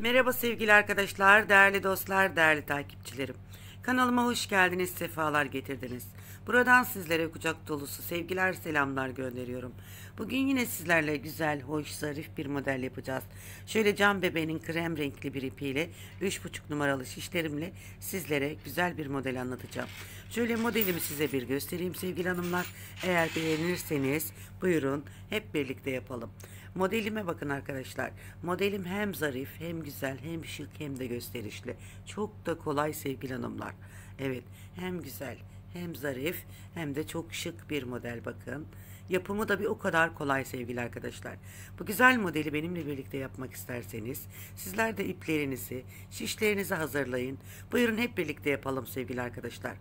Merhaba sevgili arkadaşlar, değerli dostlar, değerli takipçilerim. Kanalıma hoş geldiniz, sefalar getirdiniz. Buradan sizlere kucak dolusu sevgiler, selamlar gönderiyorum. Bugün yine sizlerle güzel, hoş, zarif bir model yapacağız. Şöyle cam bebeğinin krem renkli bir ipiyle 3,5 numaralı şişlerimle sizlere güzel bir model anlatacağım. Şöyle modelimi size bir göstereyim sevgili hanımlar. Eğer beğenirseniz buyurun hep birlikte yapalım. Modelime bakın arkadaşlar. Modelim hem zarif hem güzel hem şık hem de gösterişli. Çok da kolay sevgili hanımlar. Evet hem güzel hem zarif hem de çok şık bir model bakın. Yapımı da bir o kadar kolay sevgili arkadaşlar. Bu güzel modeli benimle birlikte yapmak isterseniz sizler de iplerinizi, şişlerinizi hazırlayın. Buyurun hep birlikte yapalım sevgili arkadaşlar.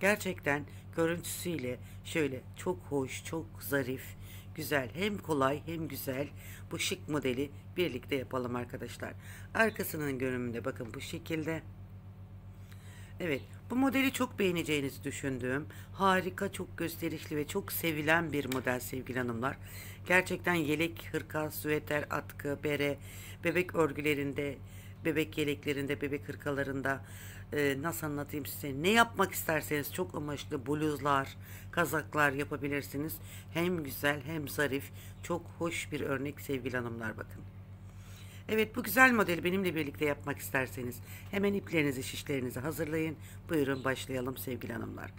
Gerçekten görüntüsüyle şöyle çok hoş, çok zarif, güzel hem kolay hem güzel bu şık modeli birlikte yapalım arkadaşlar. Arkasının görünümünde bakın bu şekilde. Evet bu modeli çok beğeneceğinizi düşündüğüm harika çok gösterişli ve çok sevilen bir model sevgili hanımlar. Gerçekten yelek, hırka, süveter, atkı, bere, bebek örgülerinde bebek yeleklerinde, bebek hırkalarında e, nasıl anlatayım size ne yapmak isterseniz çok amaçlı bluzlar, kazaklar yapabilirsiniz. Hem güzel hem zarif çok hoş bir örnek sevgili hanımlar bakın. Evet bu güzel modeli benimle birlikte yapmak isterseniz hemen iplerinizi şişlerinizi hazırlayın. Buyurun başlayalım sevgili hanımlar.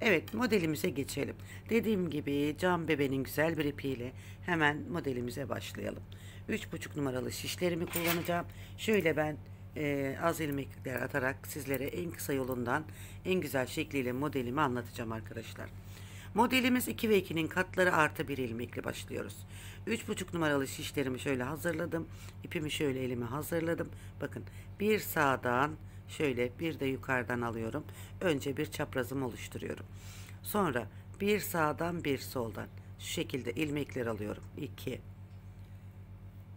Evet modelimize geçelim. Dediğim gibi cam bebenin güzel bir ipiyle hemen modelimize başlayalım. 3,5 numaralı şişlerimi kullanacağım. Şöyle ben e, az ilmekler atarak sizlere en kısa yolundan en güzel şekliyle modelimi anlatacağım arkadaşlar. Modelimiz 2 ve 2'nin katları artı 1 ilmekle başlıyoruz. 3,5 numaralı şişlerimi şöyle hazırladım. İpimi şöyle elime hazırladım. Bakın bir sağdan şöyle bir de yukarıdan alıyorum. Önce bir çaprazım oluşturuyorum. Sonra bir sağdan bir soldan şu şekilde ilmekler alıyorum. 2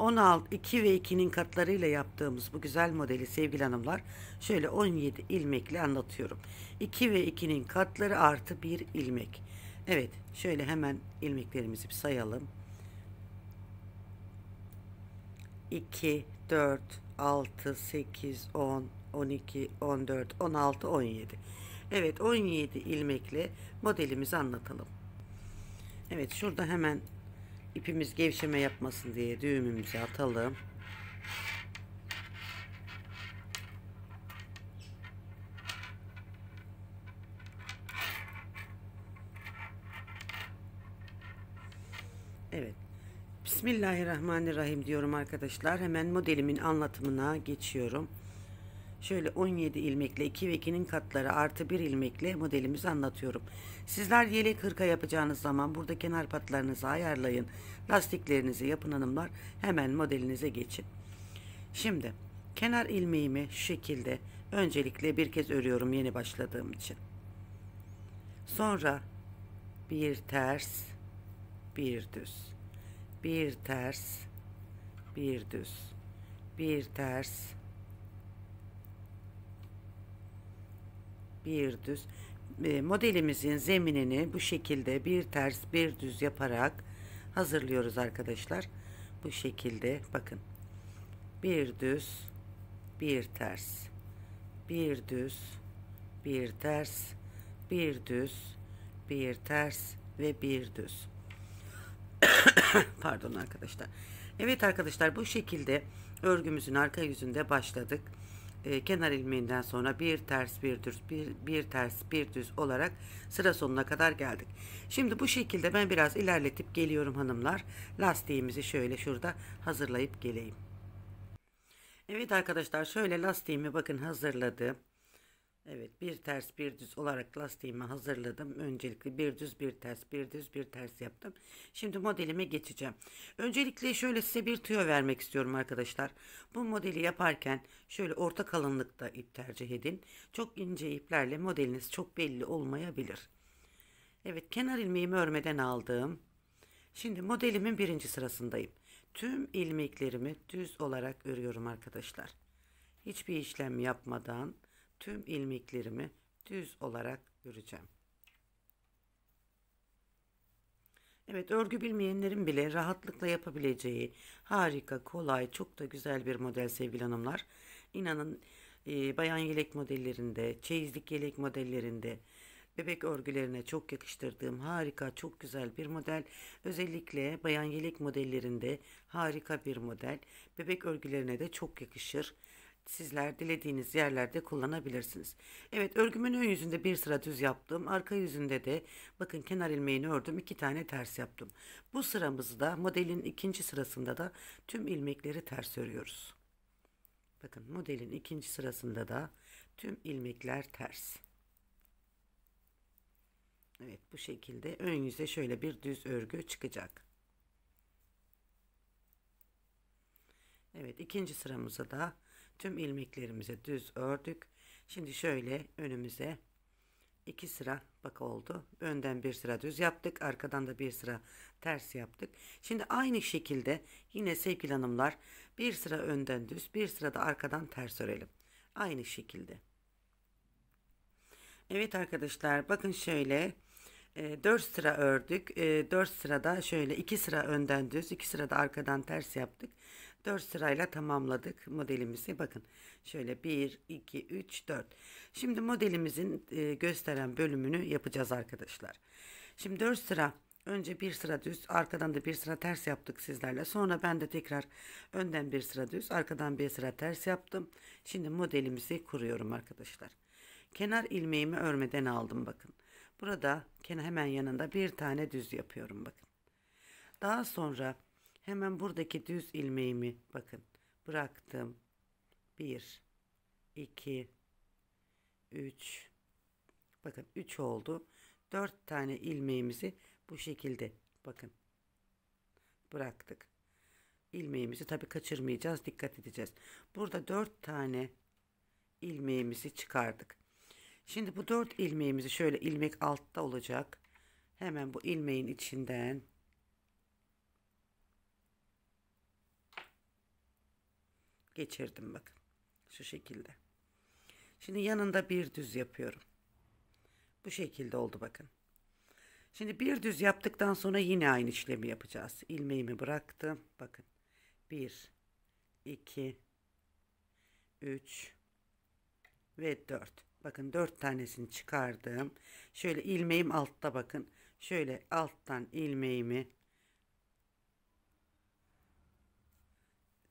16, 2 ve 2'nin katlarıyla yaptığımız bu güzel modeli sevgili hanımlar şöyle 17 ilmekli anlatıyorum. 2 ve 2'nin katları artı 1 ilmek. Evet şöyle hemen ilmeklerimizi bir sayalım. 2, 4, 6, 8, 10, 12, 14, 16, 17. Evet 17 ilmekle modelimizi anlatalım. Evet şurada hemen İpimiz gevşeme yapmasın diye düğümümüzü atalım. Evet. Bismillahirrahmanirrahim diyorum arkadaşlar. Hemen modelimin anlatımına geçiyorum. Şöyle 17 ilmekle 2 ve 2'nin katları artı 1 ilmekle modelimizi anlatıyorum. Sizler yelek hırka yapacağınız zaman burada kenar patlarınızı ayarlayın. Lastiklerinizi yapın hanımlar. Hemen modelinize geçin. Şimdi kenar ilmeğimi şu şekilde öncelikle bir kez örüyorum yeni başladığım için. Sonra bir ters, bir düz. Bir ters, bir düz. Bir ters, bir düz e, modelimizin zeminini bu şekilde bir ters bir düz yaparak hazırlıyoruz arkadaşlar bu şekilde bakın bir düz bir ters bir düz bir ters bir düz bir ters ve bir düz pardon arkadaşlar evet arkadaşlar bu şekilde örgümüzün arka yüzünde başladık e, kenar ilmeğinden sonra bir ters bir düz bir, bir ters bir düz olarak sıra sonuna kadar geldik. Şimdi bu şekilde ben biraz ilerletip geliyorum hanımlar. Lastiğimizi şöyle şurada hazırlayıp geleyim. Evet arkadaşlar şöyle lastiğimi bakın hazırladım. Evet bir ters bir düz olarak lastiğimi hazırladım. Öncelikle bir düz bir ters bir düz bir ters yaptım. Şimdi modelime geçeceğim. Öncelikle şöyle size bir tüyo vermek istiyorum arkadaşlar. Bu modeli yaparken şöyle orta kalınlıkta ip tercih edin. Çok ince iplerle modeliniz çok belli olmayabilir. Evet kenar ilmeğimi örmeden aldım. Şimdi modelimin birinci sırasındayım. Tüm ilmeklerimi düz olarak örüyorum arkadaşlar. Hiçbir işlem yapmadan tüm ilmeklerimi düz olarak öreceğim. Evet örgü bilmeyenlerin bile rahatlıkla yapabileceği harika, kolay, çok da güzel bir model sevgili hanımlar. İnanın e, bayan yelek modellerinde, çeyizlik yelek modellerinde, bebek örgülerine çok yakıştırdığım harika, çok güzel bir model. Özellikle bayan yelek modellerinde harika bir model. Bebek örgülerine de çok yakışır. Sizler dilediğiniz yerlerde kullanabilirsiniz. Evet örgümün ön yüzünde bir sıra düz yaptım. Arka yüzünde de bakın kenar ilmeğini ördüm. iki tane ters yaptım. Bu sıramızı da modelin ikinci sırasında da tüm ilmekleri ters örüyoruz. Bakın modelin ikinci sırasında da tüm ilmekler ters. Evet bu şekilde ön yüze şöyle bir düz örgü çıkacak. Evet ikinci sıramıza da tüm ilmeklerimizi düz ördük. Şimdi şöyle önümüze iki sıra bak oldu. Önden bir sıra düz yaptık. Arkadan da bir sıra ters yaptık. Şimdi aynı şekilde yine sevgili hanımlar bir sıra önden düz bir sıra da arkadan ters örelim. Aynı şekilde. Evet arkadaşlar bakın şöyle 4 e, sıra ördük. 4 e, sırada şöyle 2 sıra önden düz, 2 sırada arkadan ters yaptık. 4 sırayla tamamladık modelimizi. Bakın şöyle 1, 2, 3, 4. Şimdi modelimizin e, gösteren bölümünü yapacağız arkadaşlar. Şimdi 4 sıra önce bir sıra düz arkadan da bir sıra ters yaptık sizlerle. Sonra ben de tekrar önden bir sıra düz arkadan bir sıra ters yaptım. Şimdi modelimizi kuruyorum arkadaşlar. Kenar ilmeğimi örmeden aldım bakın. Burada hemen yanında bir tane düz yapıyorum bakın. Daha sonra Hemen buradaki düz ilmeğimi bakın bıraktım. 1 2 3 bakın 3 oldu. 4 tane ilmeğimizi bu şekilde bakın bıraktık. İlmeğimizi tabi kaçırmayacağız dikkat edeceğiz. Burada 4 tane ilmeğimizi çıkardık. Şimdi bu 4 ilmeğimizi şöyle ilmek altta olacak. Hemen bu ilmeğin içinden geçirdim bakın. Şu şekilde. Şimdi yanında bir düz yapıyorum. Bu şekilde oldu bakın. Şimdi bir düz yaptıktan sonra yine aynı işlemi yapacağız. Ilmeğimi bıraktım. Bakın. 1 2 3 ve 4. Bakın 4 tanesini çıkardım. Şöyle ilmeğim altta bakın. Şöyle alttan ilmeğimi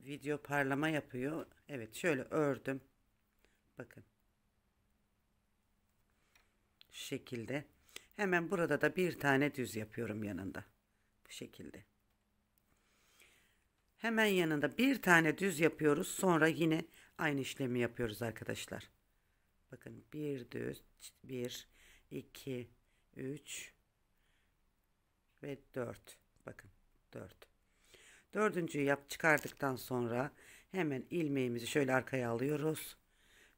video parlama yapıyor. Evet şöyle ördüm. Bakın. Şu şekilde. Hemen burada da bir tane düz yapıyorum yanında. Bu şekilde. Hemen yanında bir tane düz yapıyoruz. Sonra yine aynı işlemi yapıyoruz arkadaşlar. Bakın bir düz, bir, iki, üç ve dört. Bakın dört. Dördüncüyü yap çıkardıktan sonra hemen ilmeğimizi şöyle arkaya alıyoruz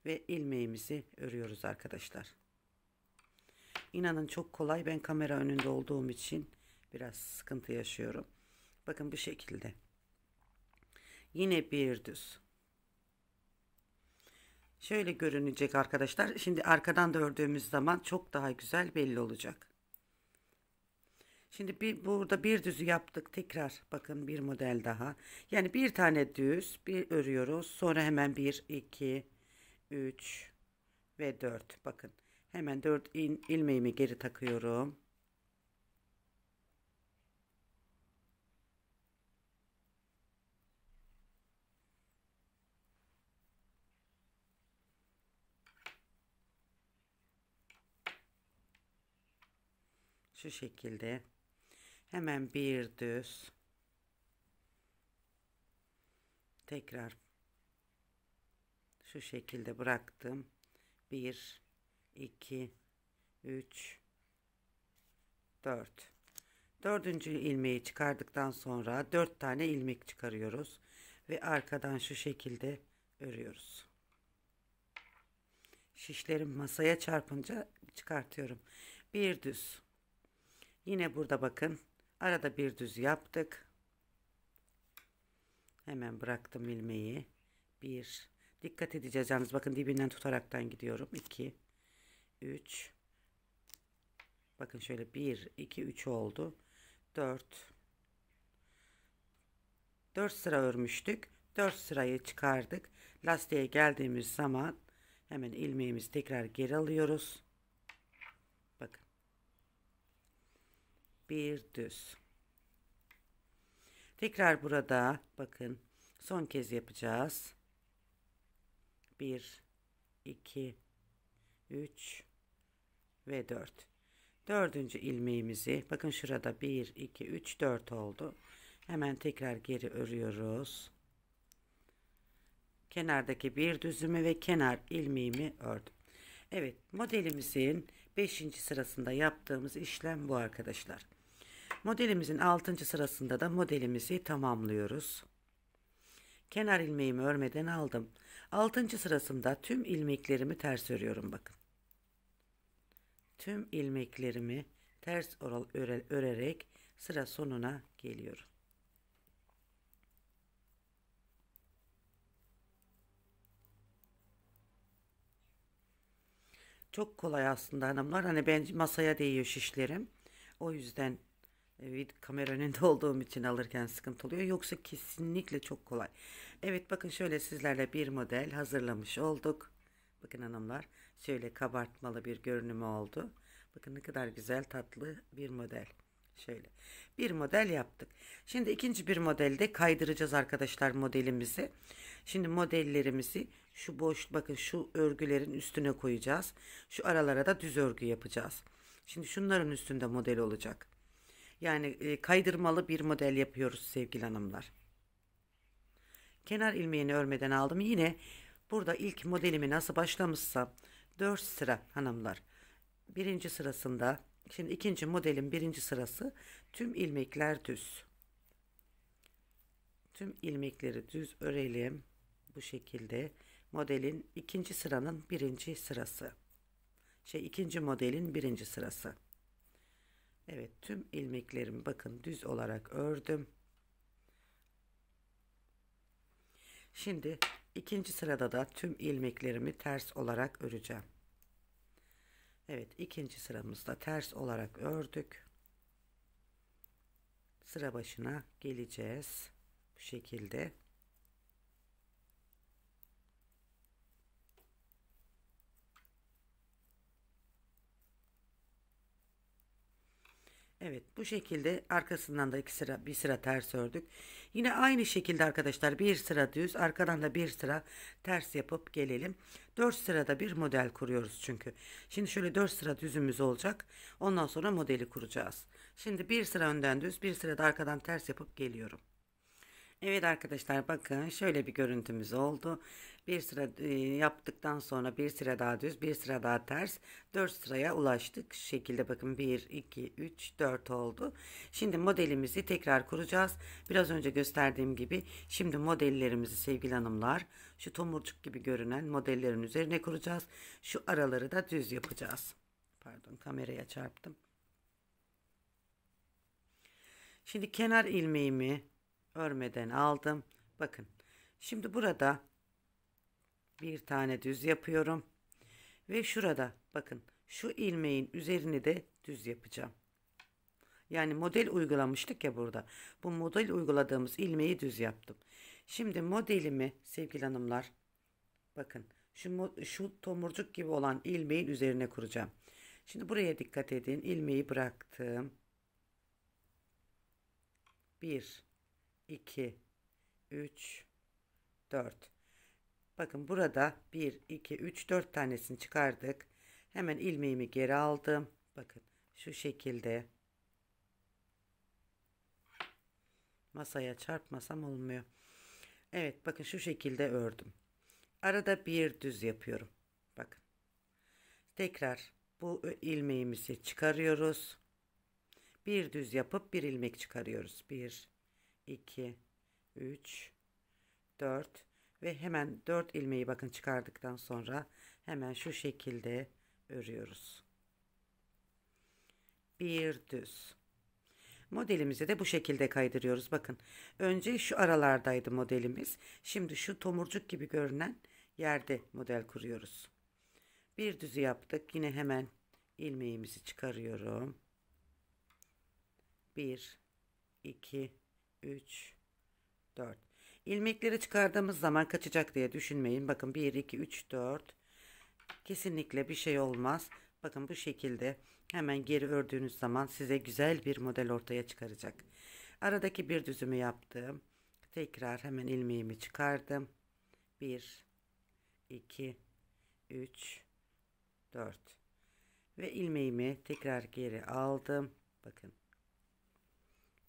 ve ilmeğimizi örüyoruz arkadaşlar. İnanın çok kolay. Ben kamera önünde olduğum için biraz sıkıntı yaşıyorum. Bakın bu şekilde. Yine bir düz. Şöyle görünecek arkadaşlar. Şimdi arkadan da ördüğümüz zaman çok daha güzel belli olacak. Şimdi bir burada bir düzü yaptık tekrar bakın bir model daha. Yani bir tane düz bir örüyoruz. Sonra hemen 1 2 3 ve 4 bakın. Hemen 4 in, ilmeğimi geri takıyorum. şu şekilde Hemen bir düz. Tekrar şu şekilde bıraktım. 1 2 3 4 Dördüncü ilmeği çıkardıktan sonra dört tane ilmek çıkarıyoruz ve arkadan şu şekilde örüyoruz. Şişlerim masaya çarpınca çıkartıyorum. Bir düz. Yine burada bakın Arada bir düz yaptık. Hemen bıraktım ilmeği. Bir. Dikkat edeceğiz yalnız bakın dibinden tutaraktan gidiyorum. İki. Üç. Bakın şöyle bir, iki, üç oldu. Dört. Dört sıra örmüştük. Dört sırayı çıkardık. Lastiğe geldiğimiz zaman hemen ilmeğimizi tekrar geri alıyoruz. bir düz. Tekrar burada bakın son kez yapacağız. 1 2 3 ve 4. Dördüncü ilmeğimizi bakın şurada 1 2 3 4 oldu. Hemen tekrar geri örüyoruz. Kenardaki bir düzümü ve kenar ilmeğimi ördüm. Evet modelimizin 5. sırasında yaptığımız işlem bu arkadaşlar. Modelimizin 6. sırasında da modelimizi tamamlıyoruz. Kenar ilmeğimi örmeden aldım. 6. sırasında tüm ilmeklerimi ters örüyorum bakın. Tüm ilmeklerimi ters örerek sıra sonuna geliyorum. Çok kolay aslında hanımlar. Hani ben masaya değiyor şişlerim. O yüzden Evet, kamera önünde olduğum için alırken sıkıntı oluyor. Yoksa kesinlikle çok kolay. Evet bakın şöyle sizlerle bir model hazırlamış olduk. Bakın hanımlar şöyle kabartmalı bir görünümü oldu. Bakın ne kadar güzel tatlı bir model. Şöyle bir model yaptık. Şimdi ikinci bir modelde kaydıracağız arkadaşlar modelimizi. Şimdi modellerimizi şu boş bakın şu örgülerin üstüne koyacağız. Şu aralara da düz örgü yapacağız. Şimdi şunların üstünde model olacak. Yani e, kaydırmalı bir model yapıyoruz sevgili hanımlar. Kenar ilmeğini örmeden aldım. Yine burada ilk modelimi nasıl başlamışsa 4 sıra hanımlar. Birinci sırasında şimdi ikinci modelin birinci sırası tüm ilmekler düz. Tüm ilmekleri düz örelim. Bu şekilde modelin ikinci sıranın birinci sırası. Şey ikinci modelin birinci sırası. Evet tüm ilmeklerimi bakın düz olarak ördüm. Şimdi ikinci sırada da tüm ilmeklerimi ters olarak öreceğim. Evet ikinci sıramızda ters olarak ördük. Sıra başına geleceğiz. Bu şekilde. Evet bu şekilde arkasından da iki sıra bir sıra ters ördük. Yine aynı şekilde arkadaşlar bir sıra düz arkadan da bir sıra ters yapıp gelelim. 4 sırada bir model kuruyoruz çünkü. Şimdi şöyle 4 sıra düzümüz olacak. Ondan sonra modeli kuracağız. Şimdi bir sıra önden düz bir sıra da arkadan ters yapıp geliyorum. Evet arkadaşlar bakın şöyle bir görüntümüz oldu. Bir sıra e, yaptıktan sonra bir sıra daha düz, bir sıra daha ters. 4 sıraya ulaştık. Şu şekilde bakın 1, 2, 3, 4 oldu. Şimdi modelimizi tekrar kuracağız. Biraz önce gösterdiğim gibi şimdi modellerimizi sevgili hanımlar şu tomurcuk gibi görünen modellerin üzerine kuracağız. Şu araları da düz yapacağız. Pardon kameraya çarptım. Şimdi kenar ilmeğimi örmeden aldım. Bakın şimdi burada bir tane düz yapıyorum. Ve şurada bakın şu ilmeğin üzerini de düz yapacağım. Yani model uygulamıştık ya burada. Bu model uyguladığımız ilmeği düz yaptım. Şimdi modelimi sevgili hanımlar bakın şu, şu tomurcuk gibi olan ilmeğin üzerine kuracağım. Şimdi buraya dikkat edin. ilmeği bıraktım. 1 2 3 4 Bakın burada 1, 2, 3, 4 tanesini çıkardık. Hemen ilmeğimi geri aldım. Bakın şu şekilde. Masaya çarpmasam olmuyor. Evet bakın şu şekilde ördüm. Arada bir düz yapıyorum. Bakın. Tekrar bu ilmeğimizi çıkarıyoruz. Bir düz yapıp bir ilmek çıkarıyoruz. 1, 2, 3, 4, ve hemen 4 ilmeği bakın çıkardıktan sonra hemen şu şekilde örüyoruz. Bir düz. Modelimizi de bu şekilde kaydırıyoruz. Bakın önce şu aralardaydı modelimiz. Şimdi şu tomurcuk gibi görünen yerde model kuruyoruz. Bir düzü yaptık. Yine hemen ilmeğimizi çıkarıyorum. Bir, iki, üç, dört. İlmekleri çıkardığımız zaman kaçacak diye düşünmeyin. Bakın 1, 2, 3, 4. Kesinlikle bir şey olmaz. Bakın bu şekilde hemen geri ördüğünüz zaman size güzel bir model ortaya çıkaracak. Aradaki bir düzümü yaptım. Tekrar hemen ilmeğimi çıkardım. 1, 2, 3, 4. Ve ilmeğimi tekrar geri aldım. Bakın.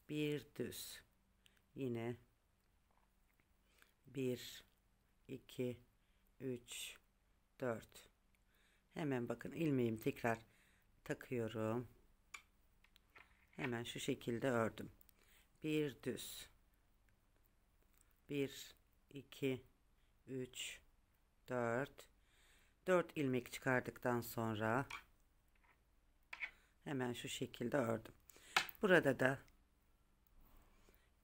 Bir düz. Yine 1, 2, 3, 4. Hemen bakın ilmeğimi tekrar takıyorum. Hemen şu şekilde ördüm. Bir düz. 1, 2, 3, 4. 4 ilmek çıkardıktan sonra hemen şu şekilde ördüm. Burada da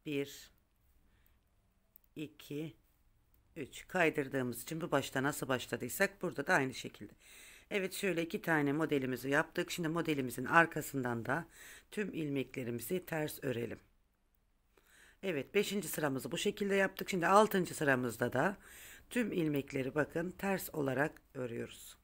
1, 2, 3 kaydırdığımız için bu başta nasıl başladıysak burada da aynı şekilde. Evet şöyle iki tane modelimizi yaptık. Şimdi modelimizin arkasından da tüm ilmeklerimizi ters örelim. Evet 5. sıramızı bu şekilde yaptık. Şimdi 6. sıramızda da tüm ilmekleri bakın ters olarak örüyoruz.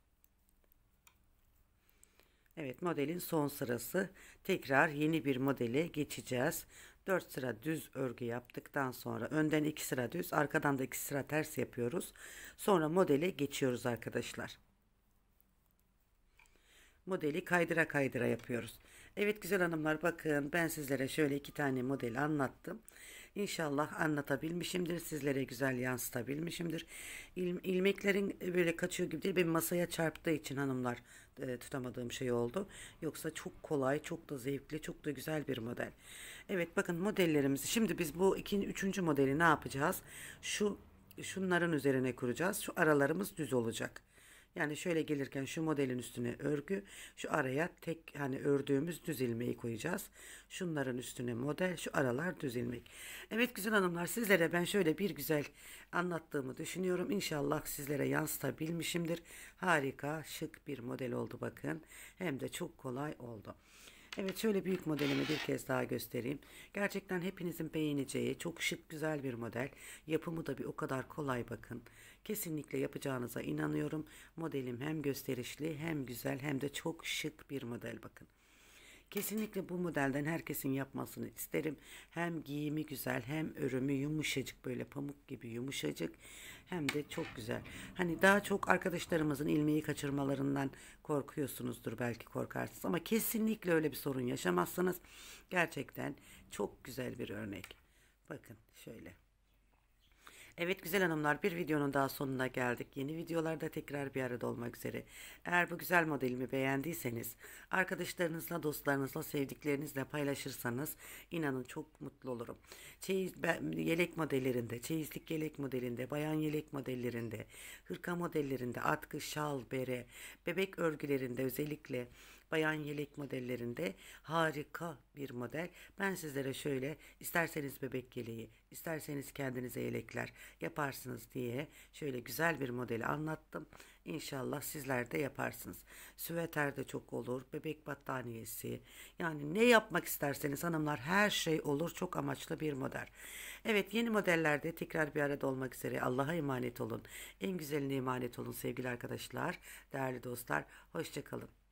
Evet modelin son sırası. Tekrar yeni bir modele geçeceğiz. 4 sıra düz örgü yaptıktan sonra önden 2 sıra düz arkadan da 2 sıra ters yapıyoruz. Sonra modele geçiyoruz arkadaşlar. Modeli kaydıra kaydıra yapıyoruz. Evet güzel hanımlar bakın ben sizlere şöyle iki tane model anlattım. İnşallah anlatabilmişimdir. Sizlere güzel yansıtabilmişimdir. İl, ilmeklerin böyle kaçıyor gibi değil. Benim masaya çarptığı için hanımlar e, tutamadığım şey oldu. Yoksa çok kolay, çok da zevkli, çok da güzel bir model. Evet bakın modellerimizi. Şimdi biz bu ikinci, üçüncü modeli ne yapacağız? Şu şunların üzerine kuracağız. Şu aralarımız düz olacak. Yani şöyle gelirken şu modelin üstüne örgü, şu araya tek hani ördüğümüz düz ilmeği koyacağız. Şunların üstüne model, şu aralar düz ilmek. Evet güzel hanımlar sizlere ben şöyle bir güzel anlattığımı düşünüyorum. İnşallah sizlere yansıtabilmişimdir. Harika, şık bir model oldu bakın. Hem de çok kolay oldu. Evet şöyle büyük modelimi bir kez daha göstereyim. Gerçekten hepinizin beğeneceği çok şık güzel bir model. Yapımı da bir o kadar kolay bakın. Kesinlikle yapacağınıza inanıyorum. Modelim hem gösterişli hem güzel hem de çok şık bir model bakın. Kesinlikle bu modelden herkesin yapmasını isterim. Hem giyimi güzel hem örümü yumuşacık böyle pamuk gibi yumuşacık hem de çok güzel. Hani daha çok arkadaşlarımızın ilmeği kaçırmalarından korkuyorsunuzdur belki korkarsınız ama kesinlikle öyle bir sorun yaşamazsınız. Gerçekten çok güzel bir örnek. Bakın şöyle. Evet güzel hanımlar bir videonun daha sonuna geldik. Yeni videolarda tekrar bir arada olmak üzere. Eğer bu güzel modelimi beğendiyseniz arkadaşlarınızla, dostlarınızla, sevdiklerinizle paylaşırsanız inanın çok mutlu olurum. Çeyiz, ben, yelek modellerinde, çeyizlik yelek modelinde, bayan yelek modellerinde, hırka modellerinde, atkı, şal, bere, bebek örgülerinde özellikle bayan yelek modellerinde harika bir model. Ben sizlere şöyle isterseniz bebek yeleği, isterseniz kendinize yelekler yaparsınız diye şöyle güzel bir modeli anlattım. İnşallah sizler de yaparsınız. Süveter de çok olur, bebek battaniyesi. Yani ne yapmak isterseniz hanımlar her şey olur. Çok amaçlı bir model. Evet yeni modellerde tekrar bir arada olmak üzere Allah'a emanet olun. En güzeline emanet olun sevgili arkadaşlar, değerli dostlar. Hoşçakalın.